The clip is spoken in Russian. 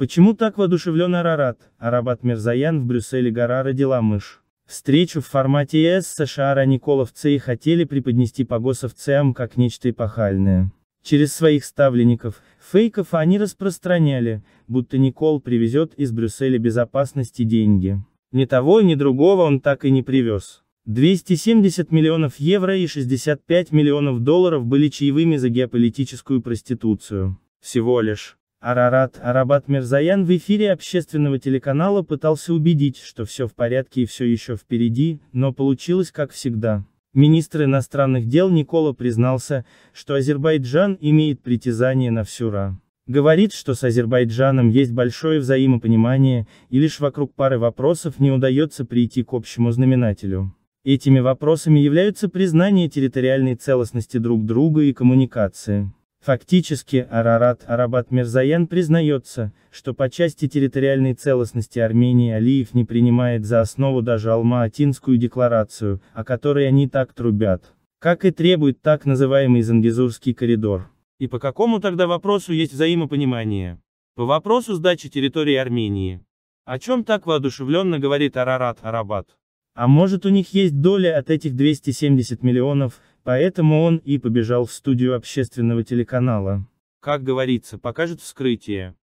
Почему так воодушевлен Арарат? Арабат Мирзаян в Брюсселе гора родила мышь. Встречу в формате ЕС США Раниколовцы и хотели преподнести погосовцам как нечто эпохальное. Через своих ставленников, фейков они распространяли, будто Никол привезет из Брюсселя безопасности деньги. Ни того, ни другого он так и не привез. 270 миллионов евро и 65 миллионов долларов были чаевыми за геополитическую проституцию. Всего лишь. Арарат Арабат Мирзаян в эфире общественного телеканала пытался убедить, что все в порядке и все еще впереди, но получилось как всегда. Министр иностранных дел Никола признался, что Азербайджан имеет притязание на всю РА. Говорит, что с Азербайджаном есть большое взаимопонимание, и лишь вокруг пары вопросов не удается прийти к общему знаменателю. Этими вопросами являются признание территориальной целостности друг друга и коммуникации. Фактически, Арарат Арабат Мирзаян признается, что по части территориальной целостности Армении Алиев не принимает за основу даже Алма-Атинскую декларацию, о которой они так трубят. Как и требует так называемый Зангизурский коридор. И по какому тогда вопросу есть взаимопонимание? По вопросу сдачи территории Армении. О чем так воодушевленно говорит Арарат Арабат? А может у них есть доля от этих 270 миллионов, Поэтому он и побежал в студию общественного телеканала. Как говорится, покажет вскрытие.